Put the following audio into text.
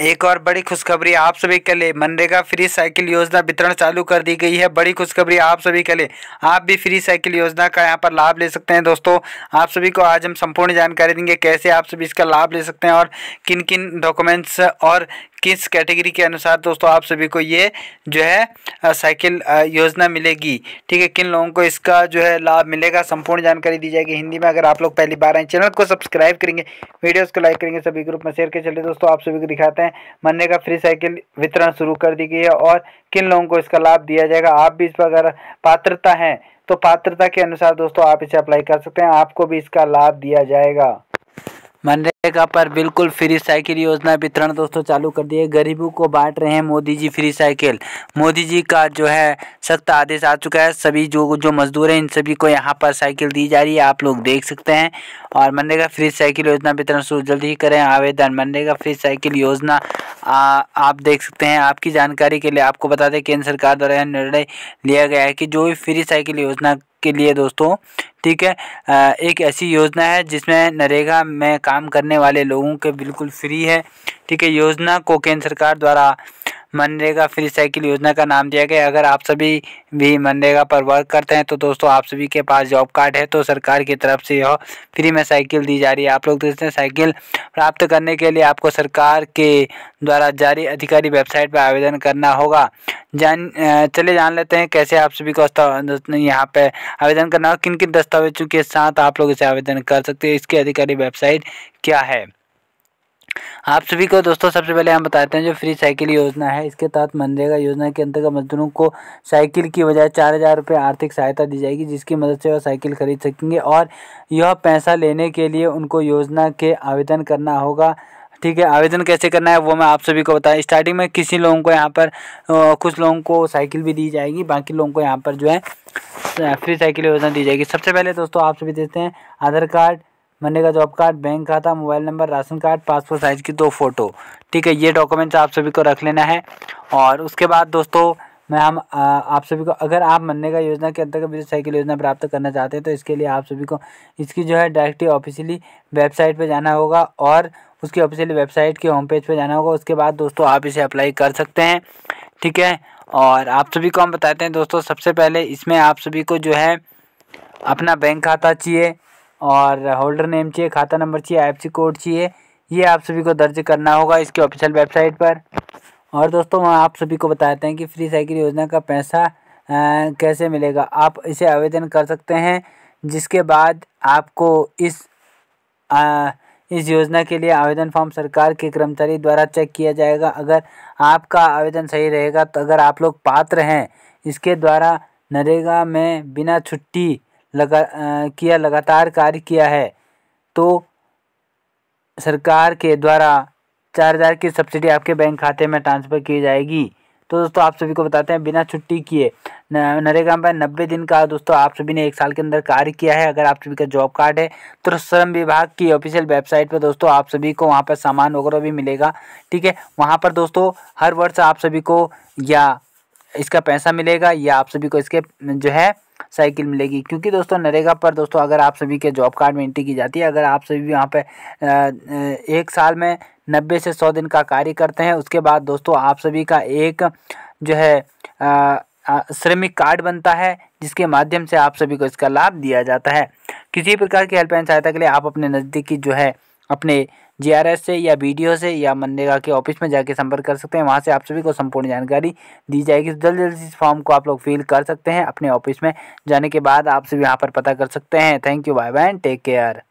एक और बड़ी खुशखबरी आप सभी के लिए मनरेगा फ्री साइकिल योजना वितरण चालू कर दी गई है बड़ी खुशखबरी आप सभी के लिए आप भी फ्री साइकिल योजना का यहाँ पर लाभ ले सकते हैं दोस्तों आप सभी को आज हम संपूर्ण जानकारी देंगे कैसे आप सभी इसका लाभ ले सकते हैं और किन किन डॉक्यूमेंट्स और किस कैटेगरी के अनुसार दोस्तों आप सभी को ये जो है साइकिल योजना मिलेगी ठीक है किन लोगों को इसका जो है लाभ मिलेगा संपूर्ण जानकारी दी जाएगी हिंदी में अगर आप लोग पहली बार आए चैनल को सब्सक्राइब करेंगे वीडियोज़ को लाइक करेंगे सभी ग्रुप में शेयर के चलिए दोस्तों आप सभी को दिखाते हैं में का फ्री साइकिल वितरण शुरू कर दी गई है और किन लोगों को इसका लाभ दिया जाएगा आप भी इस पर अगर पात्रता है तो पात्रता के अनुसार दोस्तों आप इसे अप्लाई कर सकते हैं आपको भी इसका लाभ दिया जाएगा मनरेगा पर बिल्कुल फ्री साइकिल योजना वितरण दोस्तों चालू कर दिए गरीबों को बांट रहे हैं मोदी जी फ्री साइकिल मोदी जी का जो है सख्त आदेश आ चुका है सभी जो जो मजदूर हैं इन सभी को यहाँ पर साइकिल दी जा रही है आप लोग देख सकते हैं और मनरेगा फ्री साइकिल योजना वितरण शुरू जल्द ही करें आवेदन मनरेगा फ्री साइकिल योजना आ, आप देख सकते हैं आपकी जानकारी के लिए आपको बता दें केंद्र सरकार द्वारा यह निर्णय लिया गया है कि जो भी फ्री साइकिल योजना के लिए दोस्तों ठीक है एक ऐसी योजना है जिसमें नरेगा में काम करने वाले लोगों के बिल्कुल फ्री है ठीक है योजना को केंद्र सरकार द्वारा मनरेगा फ्री साइकिल योजना का नाम दिया गया अगर आप सभी भी मनरेगा पर वर्क करते हैं तो दोस्तों आप सभी के पास जॉब कार्ड है तो सरकार की तरफ से यह फ्री में साइकिल दी जा रही है आप लोग हैं तो साइकिल प्राप्त करने के लिए आपको सरकार के द्वारा जारी अधिकारी वेबसाइट पर आवेदन करना होगा जान चले जान लेते हैं कैसे आप सभी को यहाँ पे आवेदन करना किन किन दस्तावेजों के साथ आप लोग इसे आवेदन कर सकते हैं इसकी अधिकारी वेबसाइट क्या है आप सभी को दोस्तों सबसे पहले हम बताते हैं जो फ्री साइकिल योजना है इसके तहत मनरेगा योजना के अंतर्गत मजदूरों को साइकिल की बजाय चार हज़ार रुपये आर्थिक सहायता दी जाएगी जिसकी मदद से वह साइकिल खरीद सकेंगे और यह पैसा लेने के लिए उनको योजना के आवेदन करना होगा ठीक है आवेदन कैसे करना है वो मैं आप सभी को बताया स्टार्टिंग में किसी लोगों को यहाँ पर कुछ लोगों को साइकिल भी दी जाएगी बाकी लोगों को यहाँ पर जो है फ्री साइकिल योजना दी जाएगी सबसे पहले दोस्तों आप सभी देखते हैं आधार कार्ड बनेगा जॉब कार्ड बैंक खाता mobile number ration card passport size की दो फ़ोटो ठीक है ये डॉक्यूमेंट्स आप सभी को रख लेना है और उसके बाद दोस्तों मैं हम आप सभी को अगर आप मनरेगा योजना के अंतर्गत विद्युत साइकिल योजना प्राप्त करना चाहते हैं तो इसके लिए आप सभी को इसकी जो है डायरेक्टली ऑफिशियली वेबसाइट पर जाना होगा और उसकी ऑफिशियली वेबसाइट के होम पेज पर जाना होगा उसके बाद दोस्तों आप इसे अप्लाई कर सकते हैं ठीक है और आप सभी को हम बताते हैं दोस्तों सबसे पहले इसमें आप सभी को जो है अपना बैंक खाता चाहिए और होल्डर नेम चाहिए खाता नंबर चाहिए सी कोड चाहिए ये आप सभी को दर्ज करना होगा इसके ऑफिशियल वेबसाइट पर और दोस्तों हम आप सभी को बताते हैं कि फ्री साइकिल योजना का पैसा आ, कैसे मिलेगा आप इसे आवेदन कर सकते हैं जिसके बाद आपको इस आ, इस योजना के लिए आवेदन फॉर्म सरकार के कर्मचारी द्वारा चेक किया जाएगा अगर आपका आवेदन सही रहेगा तो अगर आप लोग पात्र हैं इसके द्वारा नरेगा में बिना छुट्टी लगा आ, किया लगातार कार्य किया है तो सरकार के द्वारा चार हज़ार की सब्सिडी आपके बैंक खाते में ट्रांसफ़र की जाएगी तो दोस्तों आप सभी को बताते हैं बिना छुट्टी किए नरेगा में नब्बे दिन का दोस्तों आप सभी ने एक साल के अंदर कार्य किया है अगर आप सभी का जॉब कार्ड है तो श्रम विभाग की ऑफिशियल वेबसाइट पर दोस्तों आप सभी को वहाँ पर सामान वगैरह भी मिलेगा ठीक है वहाँ पर दोस्तों हर वर्ष आप सभी को या इसका पैसा मिलेगा या आप सभी को इसके जो है साइकिल मिलेगी क्योंकि दोस्तों नरेगा पर दोस्तों अगर आप सभी के जॉब कार्ड में एंट्री की जाती है अगर आप सभी यहाँ पे एक साल में नब्बे से सौ दिन का कार्य करते हैं उसके बाद दोस्तों आप सभी का एक जो है श्रमिक कार्ड बनता है जिसके माध्यम से आप सभी को इसका लाभ दिया जाता है किसी प्रकार की हेल्पलाइन सहायता के लिए आप अपने नज़दीकी जो है अपने एस से या वीडियो से या मनरेगा के ऑफिस में जाके संपर्क कर सकते हैं वहाँ से आप सभी को संपूर्ण जानकारी दी जाएगी तो जल्द जल्द इस फॉर्म को आप लोग फिल कर सकते हैं अपने ऑफिस में जाने के बाद आप सभी यहाँ पर पता कर सकते हैं thank you bye bye take care